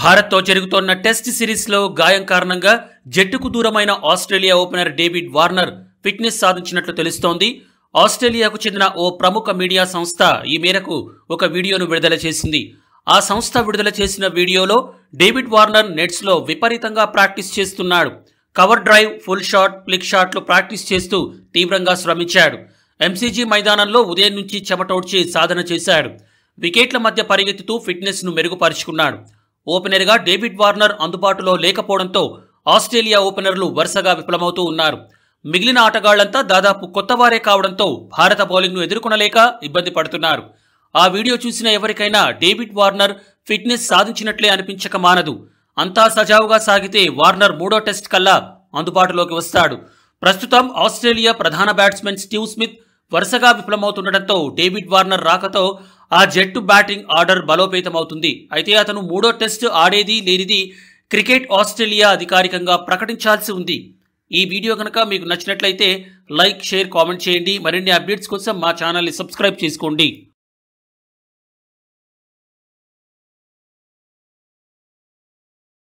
భారత్తో జరుగుతోన్న టెస్ట్ సిరీస్లో గాయం కారణంగా జట్టుకు దూరమైన Australia opener David Warner fitness సాధించినట్లు తెలుస్తోంది ఆస్ట్రేలియాకు చెందిన ఓ ప్రముఖ మీడియా సంస్థ ఈ మేరకు ఒక వీడియోను విడుదల చేసింది ఆ సంస్థ విడుదల చేసిన వీడియోలో డేవిడ్ వార్నర్ నెట్స్లో విపరీతంగా ప్రాక్టీస్ చేస్తున్నాడు cover drive pull shot flick షాట్లు ప్రాక్టీస్ చేస్తూ తీవ్రంగా శ్రమించాడు ఎంసీజీ మైదానంలో ఉదయం నుంచి చెమటోడ్చి సాధన చేశాడు వికెట్ల మధ్య పరిగెత్తుతూ ఫిట్నెస్ను మెరుగుపరుచుకున్నాడు ఓపెనర్గా డేవిడ్ వార్నర్ అందుబాటులో లేకపోవడంతో ఆస్ట్రేలియా ఓపెనర్లు వరుసగా విఫలమవుతూ ఉన్నారు మిగిలిన ఆటగాళ్లంతా దాదాపు కొత్తవారే కావడంతో భారత బౌలింగ్ను ఎదుర్కొనలేక ఇబ్బంది పడుతున్నారు ఆ వీడియో చూసిన ఎవరికైనా డేవిడ్ వార్నర్ ఫిట్నెస్ సాధించినట్లే అనిపించక మానదు అంతా సజావుగా సాగితే వార్నర్ మూడో టెస్ట్ కల్లా అందుబాటులోకి వస్తాడు ప్రస్తుతం ఆస్ట్రేలియా ప్రధాన బ్యాట్స్మెన్ స్టీవ్ స్మిత్ వరుసగా విఫలమవుతుండటంతో డేవిడ్ వార్నర్ రాకతో ఆ జట్టు బ్యాటింగ్ ఆర్డర్ బలోపేతమవుతుంది అయితే అతను మూడో టెస్ట్ ఆడేది లేనిది క్రికెట్ ఆస్ట్రేలియా అధికారికంగా ప్రకటించాల్సి ఉంది ఈ వీడియో కనుక మీకు నచ్చినట్లయితే లైక్ షేర్ కామెంట్ చేయండి మరిన్ని అప్డేట్స్ కోసం మా ఛానల్ని సబ్స్క్రైబ్ చేసుకోండి